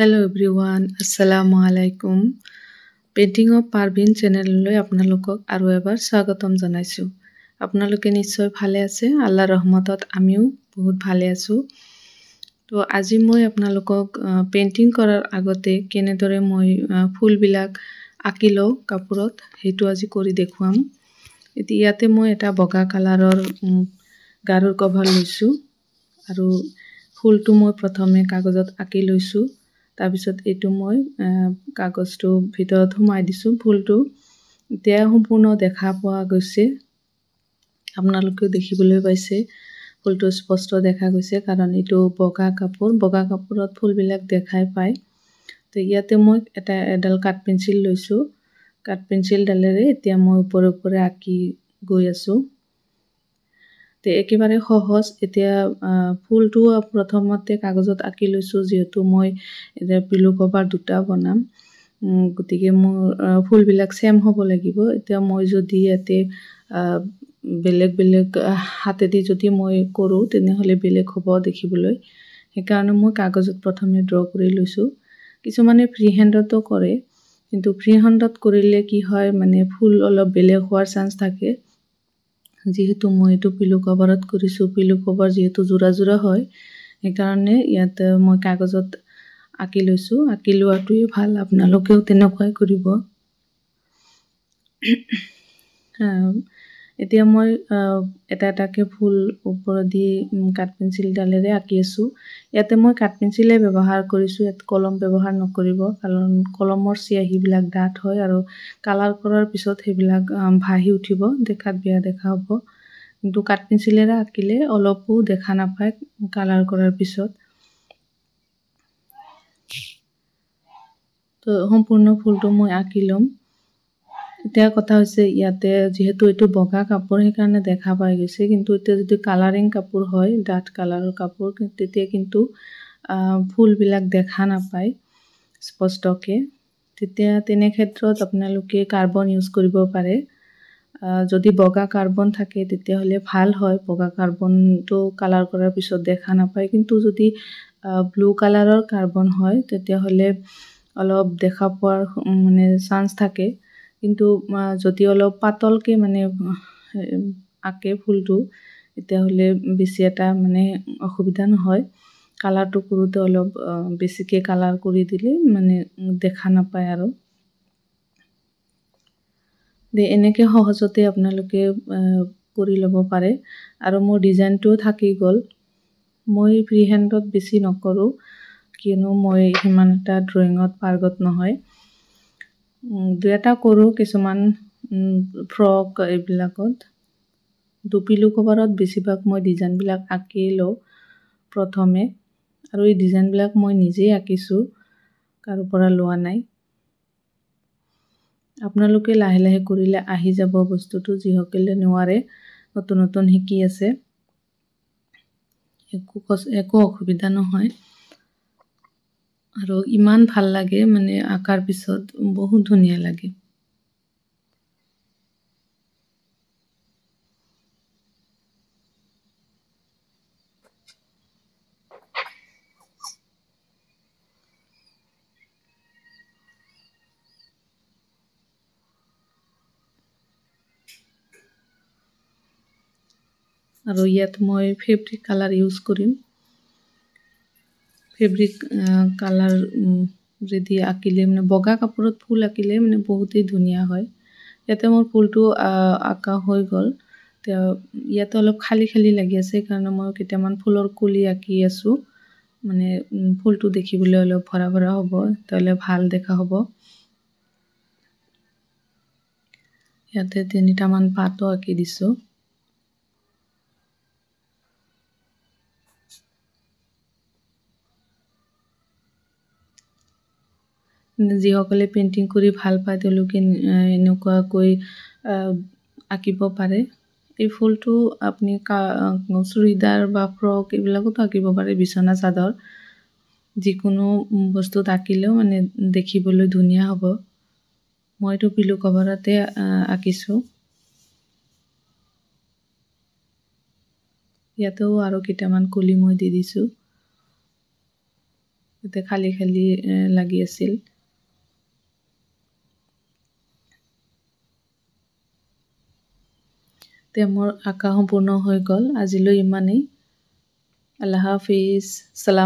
hello' every one আছালামু আলাইকুম painting of পাৰ্ভিন চেনেললৈ আপোনালোকক আৰু এবাৰ স্বাগতম জনাইছোঁ আপোনালোকে নিশ্চয় ভালে আছে আল্লাহ ৰহমতত আমিও বহুত ভালে আছোঁ তো আজি মই আপোনালোকক পেইণ্টিং কৰাৰ আগতে কেনেদৰে মই ফুলবিলাক আঁকি লওঁ কাপোৰত সেইটো আজি কৰি দেখুৱাম এতিয়া ইয়াতে মই এটা বগা কালাৰৰ গাৰুৰ কভাৰ লৈছোঁ আৰু ফুলটো মই প্ৰথমে কাগজত আঁকি লৈছোঁ তাৰপিছত এইটো মই কাগজটো ভিতৰত সোমাই দিছোঁ ফুলটো এতিয়া সম্পূৰ্ণ দেখা পোৱা গৈছে আপোনালোকেও দেখিবলৈ পাইছে ফুলটো স্পষ্ট দেখা গৈছে কাৰণ এইটো বগা কাপোৰ বগা কাপোৰত ফুলবিলাক দেখাই পায় তো ইয়াতে মই এটা এডাল কাঠ পেঞ্চিল লৈছোঁ কাঠ পেঞ্চিলডালেৰে এতিয়া মই ওপৰে ওপৰে আঁকি গৈ আছোঁ তে একেবাৰে সহজ এতিয়া ফুলটো প্ৰথমতে কাগজত আঁকি লৈছোঁ যিহেতু মই এতিয়া পিলো কভাৰ দুটা বনাম গতিকে মোৰ ফুলবিলাক চেম হ'ব লাগিব এতিয়া মই যদি ইয়াতে বেলেগ বেলেগ হাতেদি যদি মই কৰোঁ তেনেহ'লে বেলেগ হ'ব দেখিবলৈ সেইকাৰণে মই কাগজত প্ৰথমে ড্ৰ কৰি লৈছোঁ কিছুমানে ফ্ৰী হেণ্ডতো কৰে কিন্তু ফ্ৰী হেণ্ডত কৰিলে কি হয় মানে ফুল অলপ বেলেগ হোৱাৰ চান্স থাকে যিহেতু মই এইটো পিলো কভাৰত কৰিছোঁ পিলো কভাৰ যিহেতু যোৰা যোৰা হয় সেইকাৰণে ইয়াত মই কাগজত আঁকি লৈছোঁ আঁকি লোৱাটোৱে ভাল আপোনালোকেও তেনেকুৱাই কৰিব এতিয়া মই এটা এটাকৈ ফুল ওপৰত দি কাঠ পেঞ্চিলডালেৰে আঁকি আছোঁ ইয়াতে মই কাঠ পেঞ্চিলেই ব্যৱহাৰ কৰিছোঁ ইয়াত কলম ব্যৱহাৰ নকৰিব কাৰণ কলমৰ চিয়াঁহীবিলাক ডাঠ হয় আৰু কালাৰ কৰাৰ পিছত সেইবিলাক ভাহি উঠিব দেখাত বেয়া দেখা হ'ব কিন্তু কাঠ পেঞ্চিলেৰে আঁকিলে অলপো দেখা নাপায় কালাৰ কৰাৰ পিছত তো সম্পূৰ্ণ ফুলটো মই আঁকি ল'ম এতিয়া কথা হৈছে ইয়াতে যিহেতু এইটো বগা কাপোৰ সেইকাৰণে দেখা পাই গৈছে কিন্তু এতিয়া যদি কালাৰিং কাপোৰ হয় ডাঠ কালাৰৰ কাপোৰ তেতিয়া কিন্তু ফুলবিলাক দেখা নাপায় স্পষ্টকৈ তেতিয়া তেনে ক্ষেত্ৰত আপোনালোকে কাৰ্বন ইউজ কৰিব পাৰে যদি বগা কাৰ্বন থাকে তেতিয়াহ'লে ভাল হয় বগা কাৰ্বনটো কালাৰ কৰাৰ পিছত দেখা নাপায় কিন্তু যদি ব্লু কালাৰৰ কাৰ্বন হয় তেতিয়াহ'লে অলপ দেখা পোৱাৰ মানে চান্স থাকে কিন্তু যদি অলপ পাতলকৈ মানে আঁকে ফুলটো তেতিয়াহ'লে বেছি এটা মানে অসুবিধা নহয় কালাৰটো কৰোঁতে অলপ বেছিকৈ কালাৰ কৰি দিলে মানে দেখা নাপায় আৰু দে এনেকৈ সহজতে আপোনালোকে কৰি ল'ব পাৰে আৰু মোৰ ডিজাইনটো থাকি গ'ল মই ফ্ৰী হেণ্ডত বেছি নকৰোঁ কিয়নো মই সিমান এটা ড্ৰয়িঙত পাৰ্গত নহয় দুই এটা কৰোঁ কিছুমান ফ্ৰক এইবিলাকত দুপিলো কভাৰত বেছিভাগ মই ডিজাইনবিলাক আঁকিয়ে লওঁ প্ৰথমে আৰু এই ডিজাইনবিলাক মই নিজেই আঁকিছোঁ কাৰো পৰা লোৱা নাই আপোনালোকে লাহে লাহে কৰিলে আহি যাব বস্তুটো যিসকলে নোৱাৰে নতুন নতুন শিকি আছে একো কচ একো অসুবিধা নহয় আৰু ইমান ভাল লাগে মানে অঁকাৰ পিছত বহুত ধুনীয়া লাগে আৰু ইয়াত মই ফেব্ৰিক কালাৰ ইউজ কৰিম ফেব্ৰিক কালাৰ যদি আঁকিলে মানে বগা কাপোৰত ফুল আঁকিলে মানে বহুতেই ধুনীয়া হয় ইয়াতে মোৰ ফুলটো আঁকা হৈ গ'ল ইয়াতে অলপ খালী খালী লাগি আছে কাৰণ মই কেইটামান ফুলৰ কুলি আঁকি আছোঁ মানে ফুলটো দেখিবলৈ অলপ ভৰা ভৰা হ'ব তেওঁলৈ ভাল দেখা হ'ব ইয়াতে তিনিটামান পাতো আঁকি দিছোঁ যিসকলে পেইণ্টিং কৰি ভাল পায় তেওঁলোকে এনেকুৱাকৈ আঁকিব পাৰে এই ফুলটো আপুনি কা চুৰিদাৰ বা ফ্ৰক এইবিলাকতো আঁকিব পাৰে বিছনা চাদৰ যিকোনো বস্তুত আঁকিলেও মানে দেখিবলৈ ধুনীয়া হ'ব মইতো পিলু কভাৰতে আঁকিছোঁ ইয়াতেও আৰু কেইটামান কুলি মই দি দিছোঁ খালী খালী লাগি আছিল এতিয়া মোৰ আশা সম্পূৰ্ণ হৈ গ'ল আজিলৈ ইমানেই আল্লাহ হাফিজ চালাম